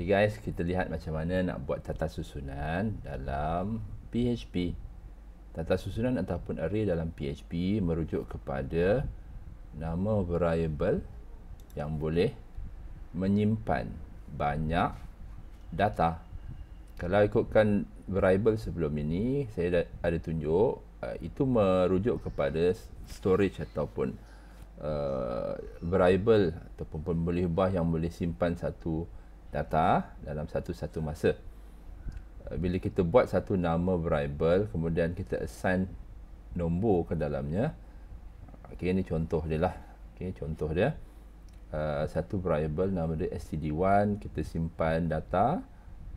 Jadi guys, kita lihat macam mana nak buat tata susunan dalam PHP. Tata susunan ataupun array dalam PHP merujuk kepada nama variable yang boleh menyimpan banyak data. Kalau ikutkan variable sebelum ini, saya ada tunjuk uh, itu merujuk kepada storage ataupun uh, variable ataupun pembelih bah yang boleh simpan satu data data dalam satu-satu masa. Uh, bila kita buat satu nama variable, kemudian kita assign nombor ke dalamnya. Okey, uh, ini contoh dia lah. Okey, contoh dia. Uh, satu variable nama dia std1, kita simpan data.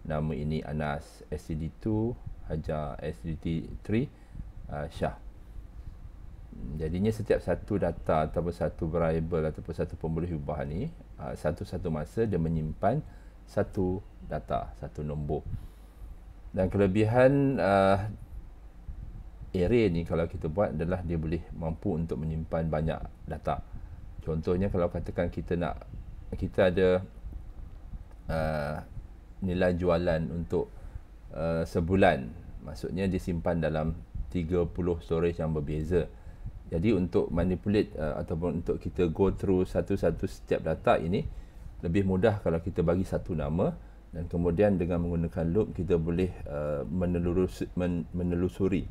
Nama ini Anas, std2, Hajar, std3, uh, Syah. Hmm, jadinya setiap satu data ataupun satu variable ataupun satu pembolehubahan ni, uh, satu-satu masa dia menyimpan satu data, satu nombor. Dan kelebihan uh, array ni kalau kita buat adalah dia boleh mampu untuk menyimpan banyak data. Contohnya kalau katakan kita nak kita ada uh, nilai jualan untuk uh, sebulan. Maksudnya disimpan dalam 30 storage yang berbeza. Jadi untuk manipulate uh, ataupun untuk kita go through satu-satu setiap data ini, lebih mudah kalau kita bagi satu nama dan kemudian dengan menggunakan loop kita boleh uh, menelusuri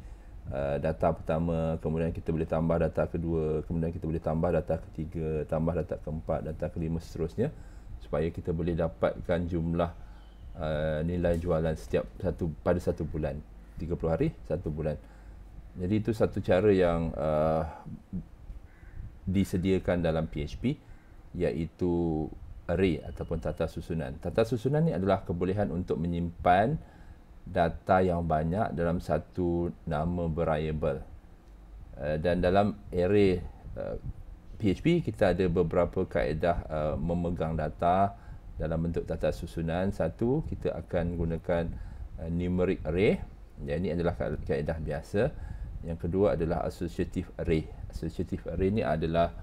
uh, data pertama kemudian kita boleh tambah data kedua kemudian kita boleh tambah data ketiga tambah data keempat data kelima seterusnya supaya kita boleh dapatkan jumlah uh, nilai jualan setiap satu pada satu bulan 30 hari satu bulan jadi itu satu cara yang uh, disediakan dalam PHP iaitu array ataupun tata susunan. Tata susunan ni adalah kebolehan untuk menyimpan data yang banyak dalam satu nama variable. Eh, dan dalam array uh, eh, PHP kita ada beberapa kaedah uh, memegang data dalam bentuk tata susunan. Satu, kita akan gunakan uh, numeric array. Yang ini adalah kaedah biasa. Yang kedua adalah associative array. Associative array ini adalah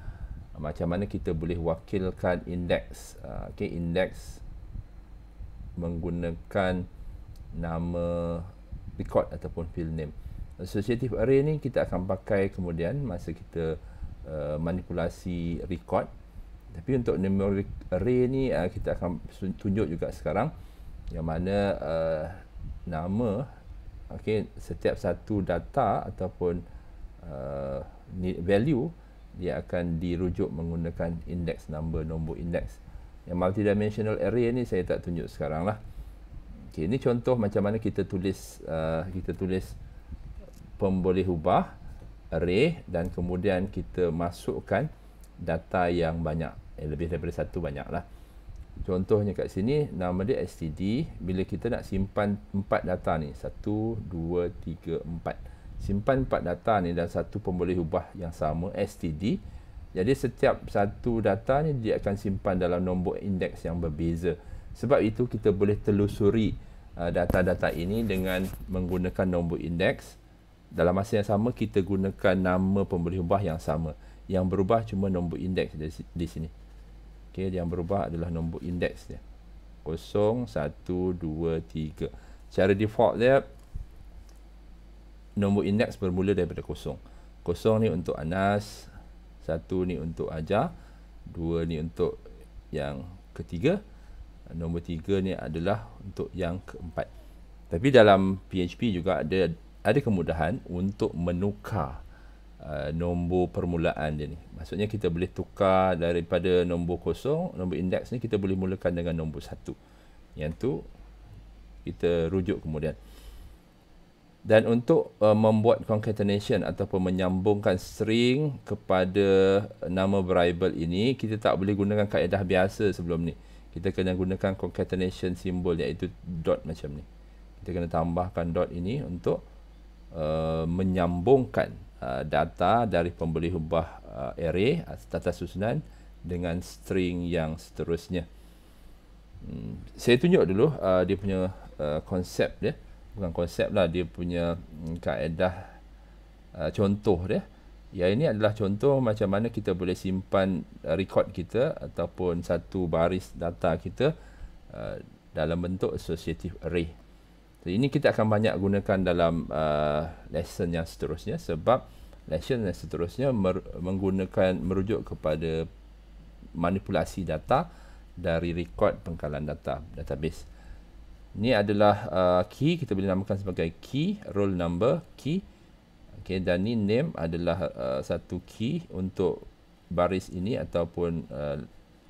macam mana kita boleh wakilkan indeks ah, okey, indeks menggunakan nama record ataupun field name associative array ni kita akan pakai kemudian masa kita uh, manipulasi record tapi untuk numeric array ni uh, kita akan tunjuk juga sekarang yang mana uh, nama okey, setiap satu data ataupun uh, value dia akan dirujuk menggunakan indeks number nombor indeks yang multidimensional array ni saya tak tunjuk sekarang lah okay, ini contoh macam mana kita tulis uh, kita tulis pemboleh ubah array dan kemudian kita masukkan data yang banyak eh, lebih daripada satu banyak lah contohnya kat sini nama dia std bila kita nak simpan empat data ni satu, dua, tiga, empat simpan empat data ni dalam satu pemboleh ubah yang sama STD jadi setiap satu data ni dia akan simpan dalam nombor indeks yang berbeza sebab itu kita boleh telusuri uh, data-data uh, ini dengan menggunakan nombor indeks dalam masa yang sama kita gunakan nama pemboleh ubah yang sama yang berubah cuma nombor indeks di, di sini Okay, yang berubah adalah nombor indeks dia 0 1 2 3 secara default dia nombor indeks bermula daripada kosong. Kosong ni untuk Anas, satu ni untuk Aja, dua ni untuk yang ketiga, nombor tiga ni adalah untuk yang keempat. Tapi dalam PHP juga ada ada kemudahan untuk menukar uh, nombor permulaan dia ni. Maksudnya kita boleh tukar daripada nombor kosong, nombor indeks ni kita boleh mulakan dengan nombor satu. Yang tu kita rujuk kemudian. Dan untuk uh, membuat concatenation ataupun menyambungkan string kepada uh, nama variable ini, kita tak boleh gunakan kaedah biasa sebelum ni. Kita kena gunakan concatenation simbol iaitu dot macam ni. Kita kena tambahkan dot ini untuk uh, menyambungkan uh, data dari pembeli ubah uh, array tata susunan dengan string yang seterusnya. Hmm. Saya tunjuk dulu uh, dia punya uh, konsep dia. Uh, bukan konsep lah dia punya mm, kaedah uh, contoh dia ya ini adalah contoh macam mana kita boleh simpan uh, record kita ataupun satu baris data kita uh, dalam bentuk associative array so, ini kita akan banyak gunakan dalam uh, lesson yang seterusnya sebab lesson yang seterusnya mer- menggunakan merujuk kepada manipulasi data dari record pengkalan data database ini adalah uh, key kita boleh namakan sebagai key, roll number key. Okey dan ni name adalah uh, satu key untuk baris ini ataupun uh,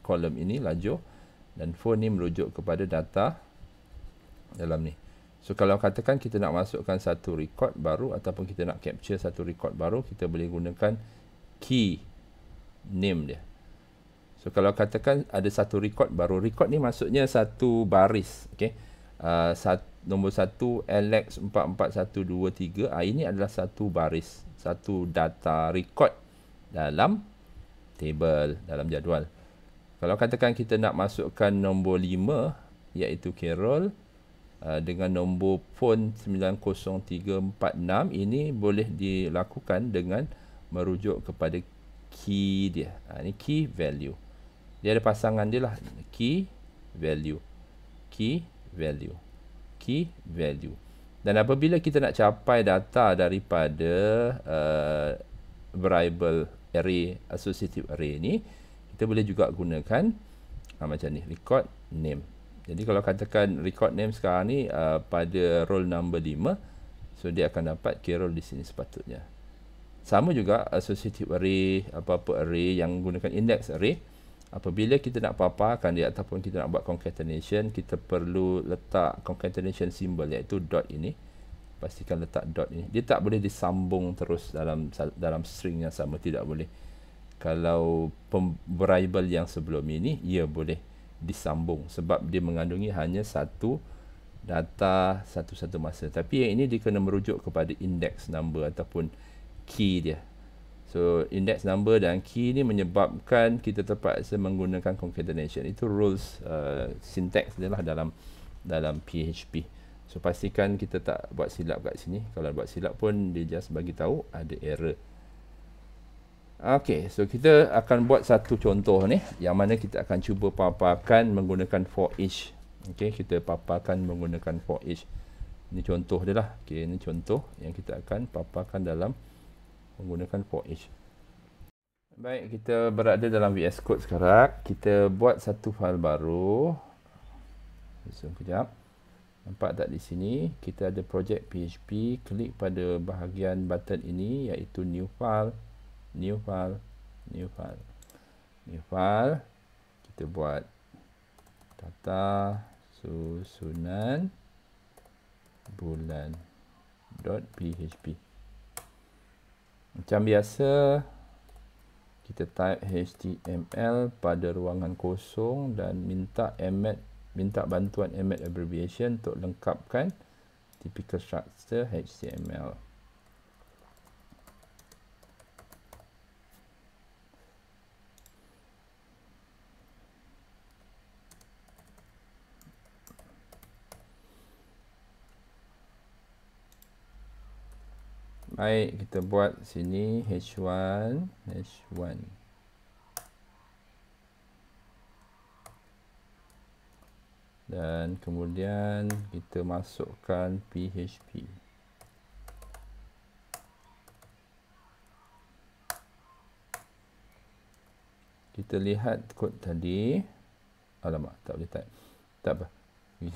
kolom ini laju dan phone ni merujuk kepada data dalam ni. So kalau katakan kita nak masukkan satu record baru ataupun kita nak capture satu record baru, kita boleh gunakan key name dia. So kalau katakan ada satu record baru, record ni maksudnya satu baris, okey. Ah, sat, nombor 1 LX44123 ha, ini adalah satu baris satu data record dalam table dalam jadual kalau katakan kita nak masukkan nombor 5 iaitu Carol ah, dengan nombor pun 90346 ini boleh dilakukan dengan merujuk kepada key dia. Ha, ini key value. Dia ada pasangan dia lah. Key value. Key value. Key value. Dan apabila kita nak capai data daripada uh, variable array, associative array ni, kita boleh juga gunakan uh, macam ni, record name. Jadi kalau katakan record name sekarang ni uh, pada roll number 5, so dia akan dapat key roll di sini sepatutnya. Sama juga associative array, apa-apa array yang gunakan index array, apabila kita nak paparkan dia ataupun kita nak buat concatenation kita perlu letak concatenation symbol iaitu dot ini pastikan letak dot ini dia tak boleh disambung terus dalam dalam string yang sama tidak boleh kalau variable yang sebelum ini ia boleh disambung sebab dia mengandungi hanya satu data satu-satu masa tapi yang ini dia kena merujuk kepada index number ataupun key dia So index number dan key ni menyebabkan kita terpaksa menggunakan concatenation. Itu rules uh, syntax dia lah dalam dalam PHP. So pastikan kita tak buat silap kat sini. Kalau buat silap pun dia just bagi tahu ada error. Okay, so kita akan buat satu contoh ni yang mana kita akan cuba paparkan menggunakan for each. Okay, kita paparkan menggunakan for each. Ini contoh dia lah. Okay, ini contoh yang kita akan paparkan dalam menggunakan for each. Baik, kita berada dalam VS Code sekarang. Kita buat satu fail baru. Zoom kejap. Nampak tak di sini? Kita ada project PHP. Klik pada bahagian button ini iaitu new file. New file. New file. New file. Kita buat tata susunan bulan.php macam biasa kita type html pada ruangan kosong dan minta emet minta bantuan emet abbreviation untuk lengkapkan typical structure html Baik, kita buat sini H1, H1. Dan kemudian kita masukkan PHP. Kita lihat kod tadi. Alamak, tak boleh type. Tak apa.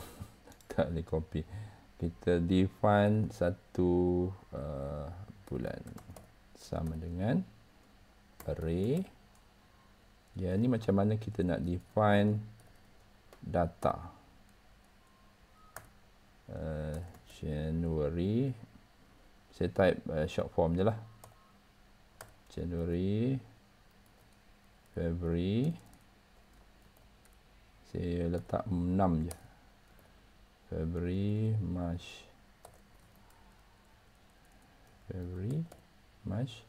tak boleh copy kita define satu uh, bulan sama dengan array ya ni macam mana kita nak define data uh, January saya type uh, short form je lah January February saya letak 6 je February, March, February, March,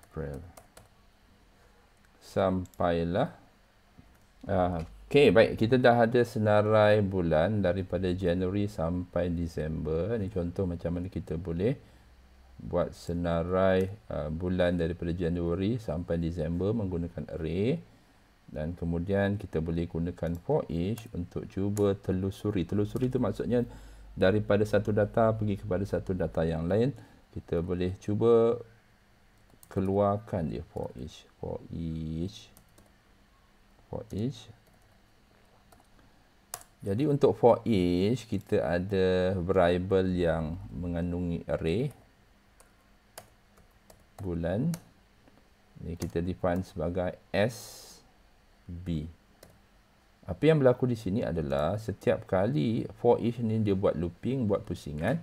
April. Sampailah. Uh, ah, okay, baik. Kita dah ada senarai bulan daripada Januari sampai Disember. Ini contoh macam mana kita boleh buat senarai uh, bulan daripada Januari sampai Disember menggunakan array dan kemudian kita boleh gunakan for each untuk cuba telusuri. Telusuri itu maksudnya daripada satu data pergi kepada satu data yang lain, kita boleh cuba keluarkan dia for each for each for each Jadi untuk for each kita ada variable yang mengandungi array bulan ni kita define sebagai S B. Apa yang berlaku di sini adalah setiap kali for each ni dia buat looping, buat pusingan,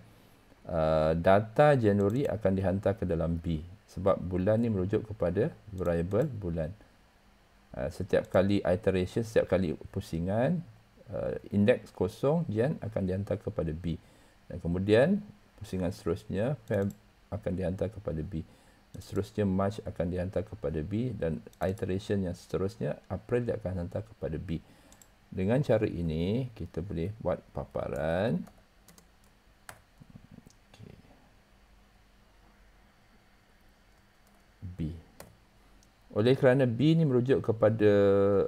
uh, data Januari akan dihantar ke dalam B. Sebab bulan ni merujuk kepada variable bulan. Uh, setiap kali iteration, setiap kali pusingan, uh, index kosong, Jan akan dihantar kepada B. Dan kemudian pusingan seterusnya, Feb akan dihantar kepada B seterusnya March akan dihantar kepada B dan iteration yang seterusnya April dia akan hantar kepada B. Dengan cara ini kita boleh buat paparan. B. Oleh kerana B ni merujuk kepada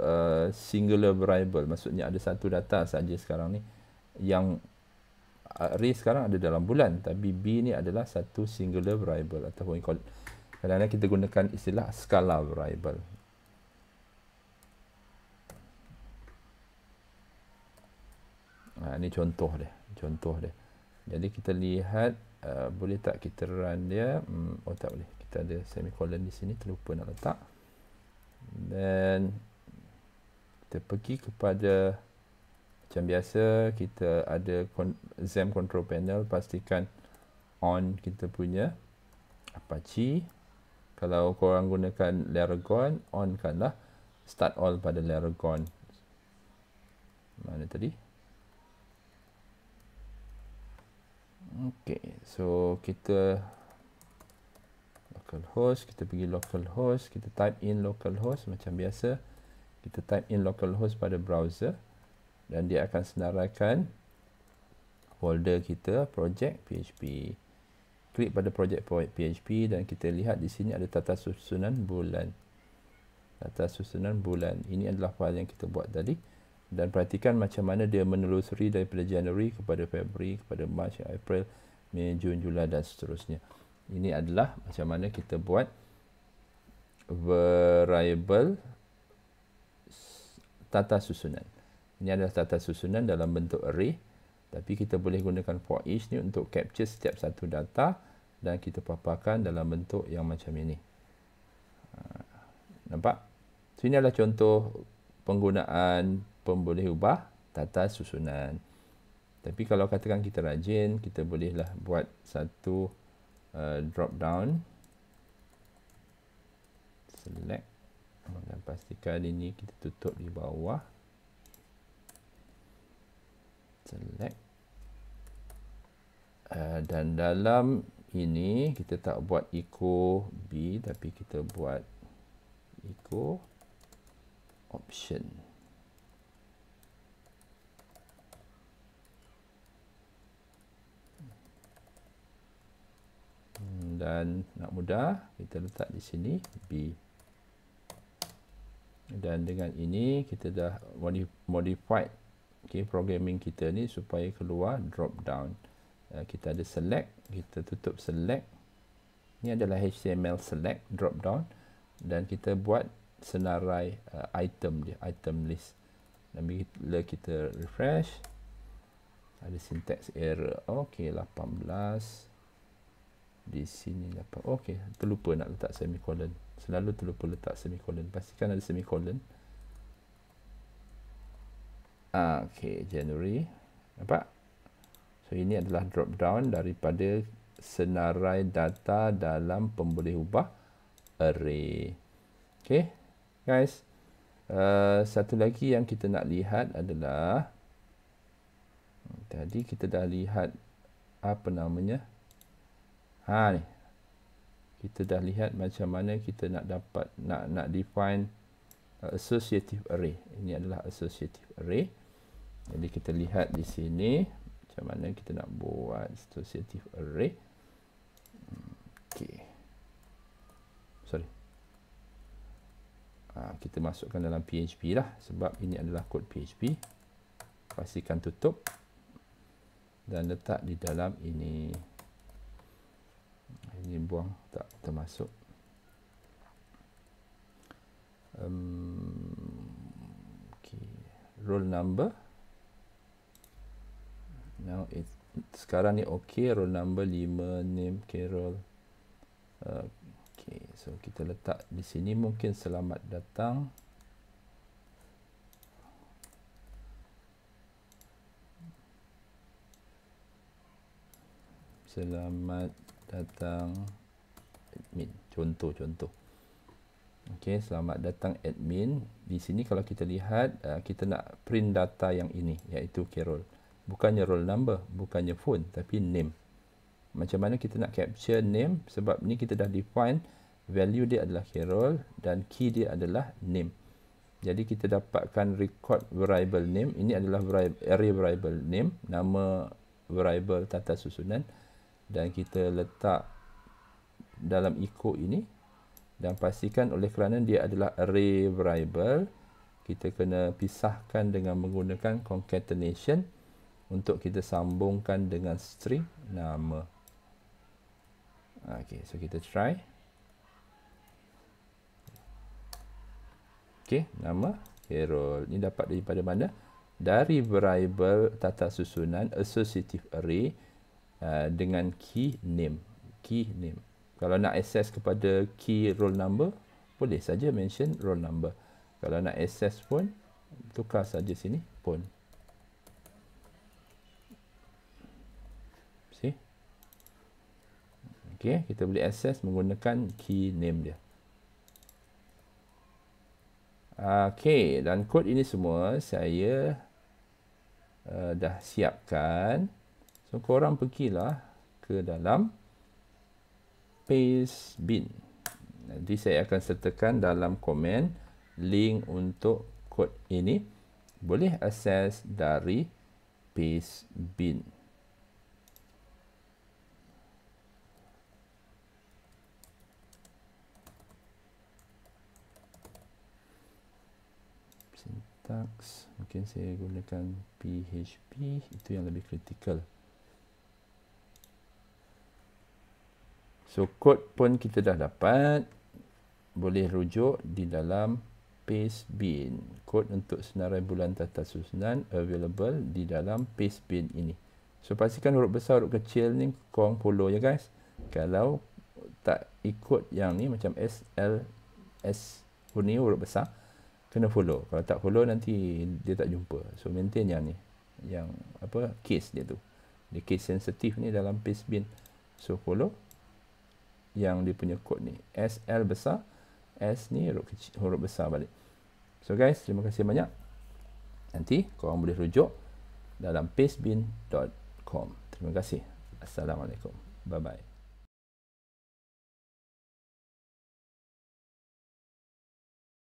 uh, singular variable, maksudnya ada satu data saja sekarang ni yang Ah, Ray sekarang ada dalam bulan tapi B ni adalah satu singular variable ataupun kadang-kadang kita gunakan istilah skala variable ha, ni contoh dia contoh dia jadi kita lihat uh, boleh tak kita run dia hmm, oh tak boleh kita ada semicolon di sini terlupa nak letak dan kita pergi kepada macam biasa kita ada ZEM control panel pastikan on kita punya Apache kalau korang gunakan Laragon on kanlah start all pada Laragon mana tadi Okay, so kita localhost, kita pergi localhost, kita type in localhost macam biasa. Kita type in localhost pada browser dan dia akan senaraikan folder kita project PHP. Klik pada project PHP dan kita lihat di sini ada tata susunan bulan. Tata susunan bulan. Ini adalah file yang kita buat tadi. Dan perhatikan macam mana dia menelusuri daripada Januari kepada Februari, kepada March, April, Mei, Jun, Julai dan seterusnya. Ini adalah macam mana kita buat variable tata susunan. Ini adalah tata susunan dalam bentuk array. Tapi kita boleh gunakan for each ni untuk capture setiap satu data dan kita paparkan dalam bentuk yang macam ini. Ah, nampak? So, ini adalah contoh penggunaan pemboleh ubah tata susunan. Tapi kalau katakan kita rajin, kita bolehlah buat satu uh, drop down. Select. Dan pastikan ini kita tutup di bawah select uh, dan dalam ini kita tak buat echo B tapi kita buat echo option hmm, dan nak mudah kita letak di sini B dan dengan ini kita dah modified okay, programming kita ni supaya keluar drop down. Uh, kita ada select, kita tutup select. Ini adalah HTML select drop down dan kita buat senarai uh, item dia, item list. Dan bila kita refresh, ada syntax error. Okey, 18. Di sini 8. Okey, terlupa nak letak semicolon. Selalu terlupa letak semicolon. Pastikan ada semicolon. Okey. Ah, okay, January. Nampak? So, ini adalah drop down daripada senarai data dalam pemboleh ubah array. Okay, guys. Uh, satu lagi yang kita nak lihat adalah tadi kita dah lihat apa namanya ha ni kita dah lihat macam mana kita nak dapat nak nak define associative array ini adalah associative array jadi kita lihat di sini macam mana kita nak buat associative array. Okey. Sorry. Ha, kita masukkan dalam PHP lah sebab ini adalah kod PHP. Pastikan tutup dan letak di dalam ini. Ini buang tak termasuk. Um, okay. Roll number Now it's sekarang ni okay roll number 5 name Carol. Uh, okay, so kita letak di sini mungkin selamat datang. Selamat datang admin. Contoh-contoh. Okey, selamat datang admin. Di sini kalau kita lihat uh, kita nak print data yang ini iaitu Carol. Okay, bukannya roll number bukannya phone tapi name macam mana kita nak capture name sebab ni kita dah define value dia adalah carol dan key dia adalah name jadi kita dapatkan record variable name ini adalah variable, array variable name nama variable tata susunan dan kita letak dalam echo ini dan pastikan oleh kerana dia adalah array variable kita kena pisahkan dengan menggunakan concatenation untuk kita sambungkan dengan string nama. okey, so kita try. Okey, nama Harold. Ini dapat daripada mana? Dari variable tata susunan associative array uh, dengan key name. Key name. Kalau nak access kepada key roll number, boleh saja mention roll number. Kalau nak access pun, tukar saja sini, phone. Okey, kita boleh access menggunakan key name dia. Okey, dan kod ini semua saya uh, dah siapkan. So, korang pergilah ke dalam paste bin. Nanti saya akan sertakan dalam komen link untuk kod ini. Boleh access dari paste bin. syntax mungkin saya gunakan PHP itu yang lebih kritikal so kod pun kita dah dapat boleh rujuk di dalam paste bin Kod untuk senarai bulan tata susunan available di dalam paste bin ini so pastikan huruf besar huruf kecil ni kurang puluh ya guys kalau tak ikut yang ni macam S L S huruf besar kena follow kalau tak follow nanti dia tak jumpa so maintain yang ni yang apa case dia tu dia case sensitif ni dalam paste bin so follow yang dia punya kod ni SL besar S ni huruf kecil huruf besar balik so guys terima kasih banyak nanti korang boleh rujuk dalam pastebin.com terima kasih assalamualaikum bye bye